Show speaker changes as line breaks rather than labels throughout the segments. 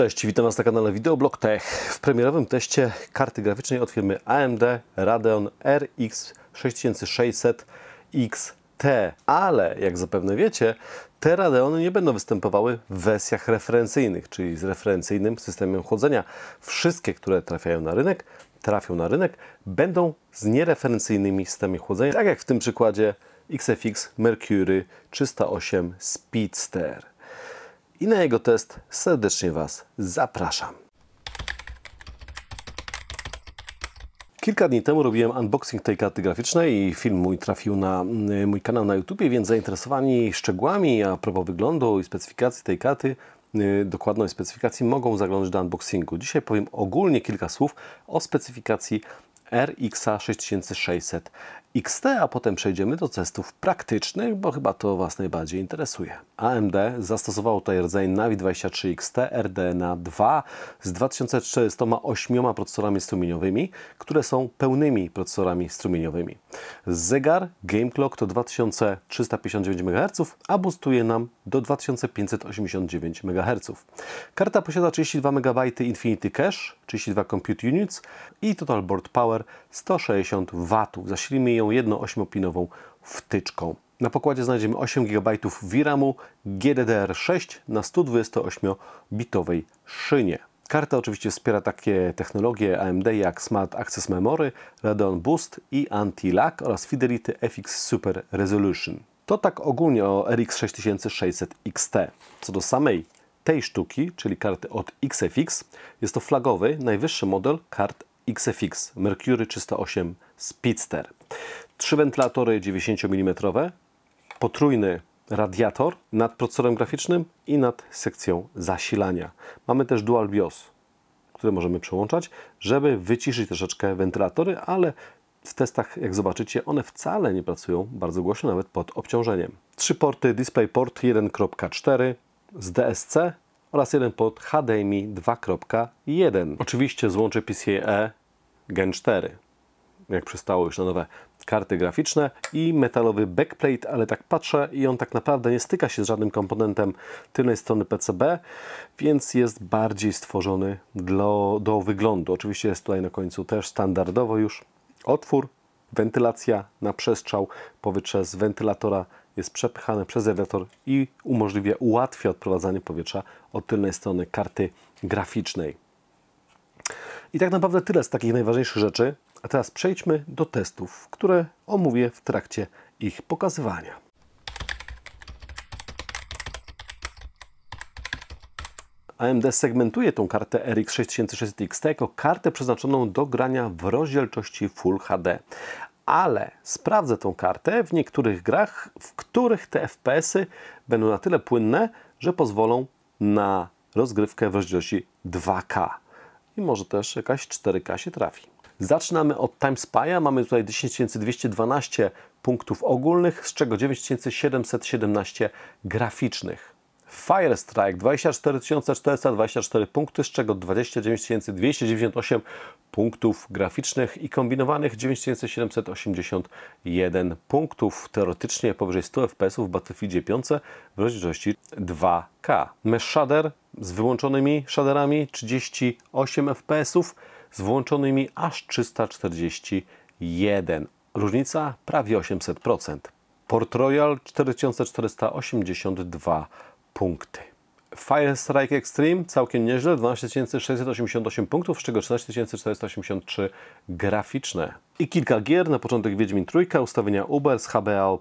Cześć, witam Was na kanale Videoblog Tech. W premierowym teście karty graficznej otwieramy AMD Radeon RX 6600 XT. Ale, jak zapewne wiecie, te Radeony nie będą występowały w wersjach referencyjnych, czyli z referencyjnym systemem chłodzenia. Wszystkie, które trafiają na rynek, trafią na rynek, będą z niereferencyjnymi systemami chłodzenia, tak jak w tym przykładzie XFX Mercury 308 Speedster i na jego test serdecznie Was zapraszam. Kilka dni temu robiłem unboxing tej karty graficznej i film mój trafił na y, mój kanał na YouTube, więc zainteresowani szczegółami a propos wyglądu i specyfikacji tej karty, y, dokładną specyfikacji, mogą zaglądać do unboxingu. Dzisiaj powiem ogólnie kilka słów o specyfikacji RX 6600 XT, a potem przejdziemy do testów praktycznych, bo chyba to Was najbardziej interesuje. AMD zastosowało tutaj rdzeń Navi23 XT RDNA 2 z 2408 procesorami strumieniowymi, które są pełnymi procesorami strumieniowymi. Zegar Game Clock to 2359 MHz, a boostuje nam do 2589 MHz. Karta posiada 32 MB Infinity Cache, 32 Compute Units i Total Board Power 160 W. Zasilimy ją jedną 8-pinową wtyczką. Na pokładzie znajdziemy 8 GB VRAMu GDDR6 na 128-bitowej szynie. Karta oczywiście wspiera takie technologie AMD jak Smart Access Memory, Radeon Boost i Anti-Lag oraz Fidelity FX Super Resolution. To tak ogólnie o RX 6600 XT. Co do samej tej sztuki, czyli karty od XFX, jest to flagowy, najwyższy model kart XFX Mercury 308 Speedster. Trzy wentylatory 90 mm, potrójny radiator nad procesorem graficznym i nad sekcją zasilania. Mamy też dual BIOS, które możemy przełączać, żeby wyciszyć troszeczkę wentylatory, ale w testach, jak zobaczycie, one wcale nie pracują bardzo głośno, nawet pod obciążeniem. Trzy porty DisplayPort 1.4 z DSC oraz jeden port HDMI 2.1. Oczywiście złącze PCIe Gen 4 jak przystało już na nowe karty graficzne i metalowy backplate, ale tak patrzę i on tak naprawdę nie styka się z żadnym komponentem tylnej strony PCB, więc jest bardziej stworzony do wyglądu. Oczywiście jest tutaj na końcu też standardowo już otwór, wentylacja na przestrzał, powietrze z wentylatora jest przepychane przez radiator i umożliwia, ułatwia odprowadzanie powietrza od tylnej strony karty graficznej. I tak naprawdę tyle z takich najważniejszych rzeczy. A teraz przejdźmy do testów, które omówię w trakcie ich pokazywania. AMD segmentuje tą kartę RX 6600XT jako kartę przeznaczoną do grania w rozdzielczości Full HD. Ale sprawdzę tą kartę w niektórych grach, w których te FPS-y będą na tyle płynne, że pozwolą na rozgrywkę w rozdzielczości 2K. I może też jakaś 4K się trafi. Zaczynamy od TimeSpy'a. Mamy tutaj 10212 punktów ogólnych, z czego 9717 graficznych. Fire Strike 24424 punkty, z czego 29298 punktów graficznych i kombinowanych 9781 punktów, teoretycznie powyżej 100 fps w Battlefieldzie 5 w rozdzielczości 2K. Mesh Shader z wyłączonymi shaderami 38 FPS z włączonymi aż 341. Różnica prawie 800%. Port Royal 4482 punkty. Fire Strike Extreme całkiem nieźle, 12688 punktów, z czego 13483 graficzne. I kilka gier, na początek Wiedźmin Trójka, ustawienia Uber z HBAO+,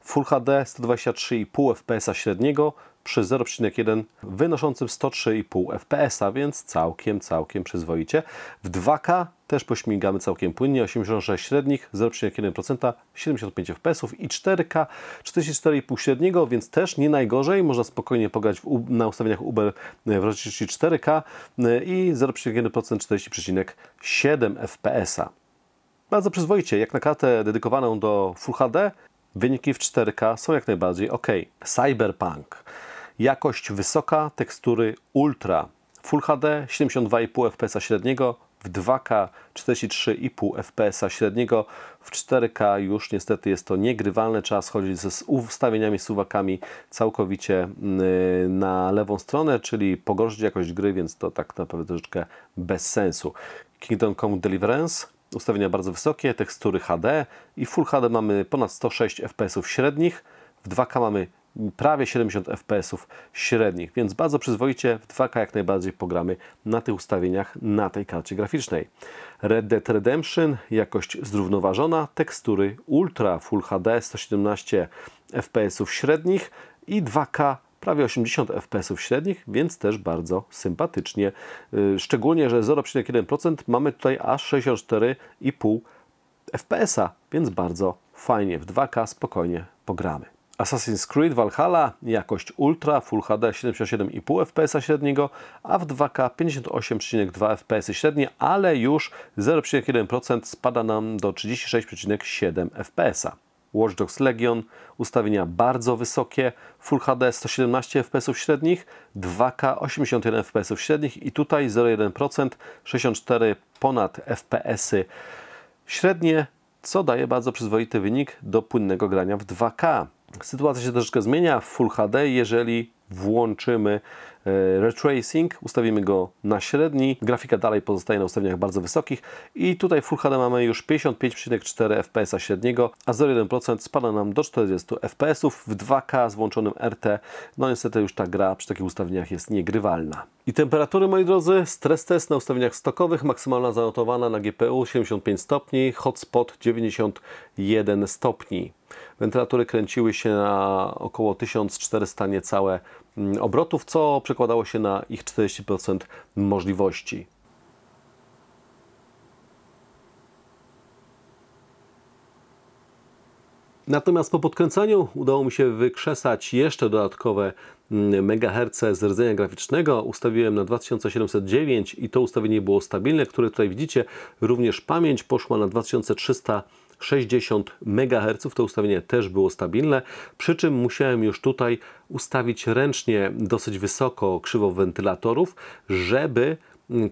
Full HD 123,5 fps średniego, przy 0,1 wynoszącym 103,5 fps, a więc całkiem, całkiem przyzwoicie. W 2K też pośmigamy całkiem płynnie, 86 średnich, 0,1%, 75 fps i 4K, 44,5 średniego, więc też nie najgorzej, można spokojnie pograć w, na ustawieniach Uber e, w rozdzielczości 4K e, i 0,1% 40,7 fps. Bardzo przyzwoicie, jak na kartę dedykowaną do Full HD, wyniki w 4K są jak najbardziej ok. Cyberpunk. Jakość wysoka, tekstury ultra. Full HD 72,5 fps średniego w 2K 43,5 fps średniego w 4K już niestety jest to niegrywalne, trzeba schodzić ze ustawieniami, suwakami całkowicie y, na lewą stronę, czyli pogorszyć jakość gry, więc to tak naprawdę troszeczkę bez sensu. Kingdom Come Deliverance ustawienia bardzo wysokie, tekstury HD i Full HD mamy ponad 106 fps średnich, w 2K mamy prawie 70 fps średnich, więc bardzo przyzwoicie w 2K jak najbardziej pogramy na tych ustawieniach, na tej karcie graficznej. Red Dead Redemption, jakość zrównoważona, tekstury Ultra Full HD 117 fps średnich i 2K prawie 80 fps średnich, więc też bardzo sympatycznie. Y, szczególnie, że 0,1% mamy tutaj aż 64,5 fps, więc bardzo fajnie w 2K spokojnie pogramy. Assassin's Creed Valhalla, jakość Ultra, Full HD 77,5 fps średniego, a w 2K 58,2 fps średnie, ale już 0,1% spada nam do 36,7 fps. Watch Dogs Legion, ustawienia bardzo wysokie, Full HD 117 fps średnich, 2K 81 fps średnich i tutaj 0,1%, 64 ponad fps średnie, co daje bardzo przyzwoity wynik do płynnego grania w 2K. Sytuacja się troszeczkę zmienia w Full HD, jeżeli włączymy e, retracing, ustawimy go na średni, grafika dalej pozostaje na ustawieniach bardzo wysokich i tutaj Full HD mamy już 55,4 fps średniego, a 0,1% spada nam do 40 fps w 2K z włączonym RT. No niestety już ta gra przy takich ustawieniach jest niegrywalna. I temperatury, moi drodzy, stres test na ustawieniach stokowych, maksymalna zanotowana na GPU 75 stopni, hotspot 91 stopni. Wentylatory kręciły się na około 1400 niecałe mm, obrotów, co przekładało się na ich 40% możliwości. Natomiast po podkręcaniu udało mi się wykrzesać jeszcze dodatkowe mm, megaherce z rdzenia graficznego. Ustawiłem na 2709 i to ustawienie było stabilne, które tutaj widzicie. Również pamięć poszła na 2300 60 MHz. To ustawienie też było stabilne, przy czym musiałem już tutaj ustawić ręcznie dosyć wysoko krzywo wentylatorów, żeby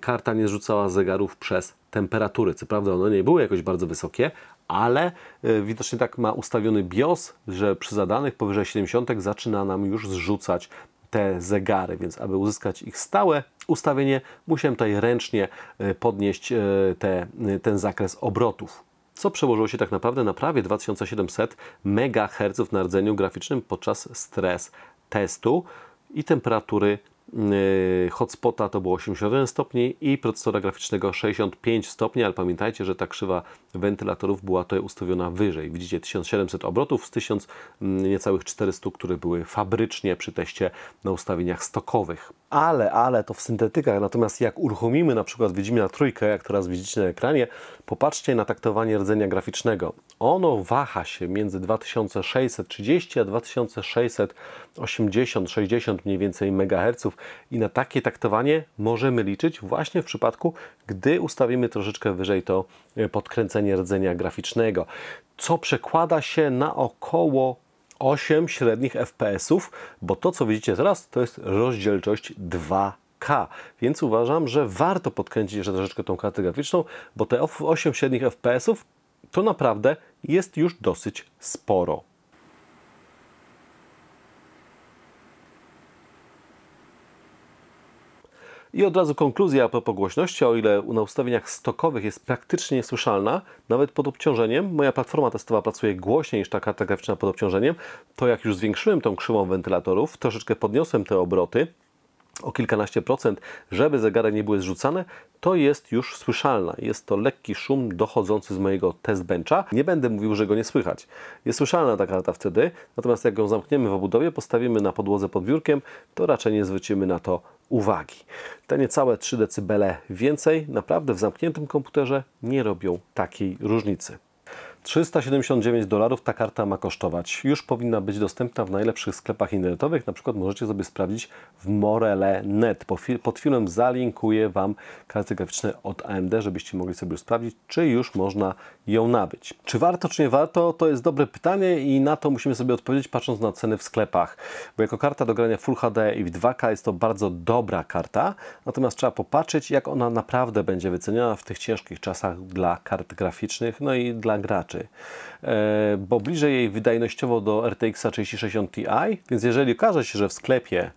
karta nie zrzucała zegarów przez temperatury. Co prawda one nie były jakoś bardzo wysokie, ale e, widocznie tak ma ustawiony BIOS, że przy zadanych powyżej 70 zaczyna nam już zrzucać te zegary, więc aby uzyskać ich stałe ustawienie, musiałem tutaj ręcznie e, podnieść e, te, ten zakres obrotów co przełożyło się tak naprawdę na prawie 2700 MHz na rdzeniu graficznym podczas stres testu i temperatury yy, hotspota to było 81 stopni i procesora graficznego 65 stopni, ale pamiętajcie, że ta krzywa wentylatorów była tutaj ustawiona wyżej. Widzicie 1700 obrotów z 1000 mm, niecałych 400, które były fabrycznie przy teście na ustawieniach stokowych ale, ale to w syntetykach. Natomiast jak uruchomimy na przykład na Trójkę, jak teraz widzicie na ekranie, popatrzcie na taktowanie rdzenia graficznego. Ono waha się między 2630 a 2680, 60 mniej więcej megaherców i na takie taktowanie możemy liczyć właśnie w przypadku, gdy ustawimy troszeczkę wyżej to e, podkręcenie rdzenia graficznego, co przekłada się na około 8 średnich FPS-ów, bo to co widzicie teraz to jest rozdzielczość 2 K, więc uważam, że warto podkręcić jeszcze troszeczkę tą kartę graficzną, bo te 8 średnich FPS-ów to naprawdę jest już dosyć sporo. I od razu konkluzja a propos głośności, o ile na ustawieniach stokowych jest praktycznie niesłyszalna, nawet pod obciążeniem, moja platforma testowa pracuje głośniej niż ta karta graficzna pod obciążeniem, to jak już zwiększyłem tą krzywą wentylatorów, troszeczkę podniosłem te obroty, o kilkanaście procent, żeby zegary nie były zrzucane, to jest już słyszalna. Jest to lekki szum dochodzący z mojego test bencha. Nie będę mówił, że go nie słychać. Jest słyszalna taka lata wtedy, natomiast jak ją zamkniemy w obudowie, postawimy na podłodze pod biurkiem, to raczej nie zwrócimy na to uwagi. Te niecałe 3 dB więcej naprawdę w zamkniętym komputerze nie robią takiej różnicy. 379 dolarów ta karta ma kosztować. Już powinna być dostępna w najlepszych sklepach internetowych. Na przykład możecie sobie sprawdzić w Morele.net. Pod filmem zalinkuję Wam karty graficzne od AMD, żebyście mogli sobie już sprawdzić, czy już można ją nabyć. Czy warto, czy nie warto? To jest dobre pytanie i na to musimy sobie odpowiedzieć patrząc na ceny w sklepach. Bo jako karta do grania Full HD i w 2K jest to bardzo dobra karta, natomiast trzeba popatrzeć, jak ona naprawdę będzie wyceniona w tych ciężkich czasach dla kart graficznych, no i dla graczy. E, bo bliżej jej wydajnościowo do RTX 3060 Ti, więc jeżeli okaże się, że w sklepie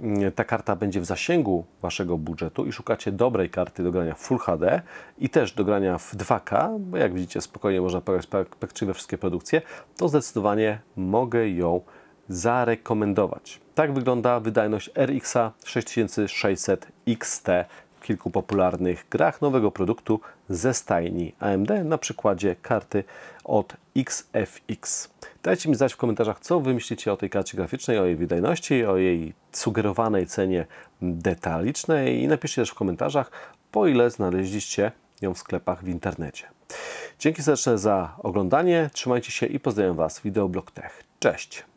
mm, ta karta będzie w zasięgu waszego budżetu i szukacie dobrej karty do grania w Full HD i też do grania w 2K, bo jak widzicie spokojnie można pograć praktycznie wszystkie produkcje, to zdecydowanie mogę ją zarekomendować. Tak wygląda wydajność RX 6600 XT kilku popularnych grach nowego produktu ze stajni AMD, na przykładzie karty od XFX. Dajcie mi znać w komentarzach, co wy myślicie o tej karcie graficznej, o jej wydajności, o jej sugerowanej cenie detalicznej i napiszcie też w komentarzach, po ile znaleźliście ją w sklepach w internecie. Dzięki serdecznie za oglądanie, trzymajcie się i pozdrawiam Was, Wideoblog Tech. Cześć!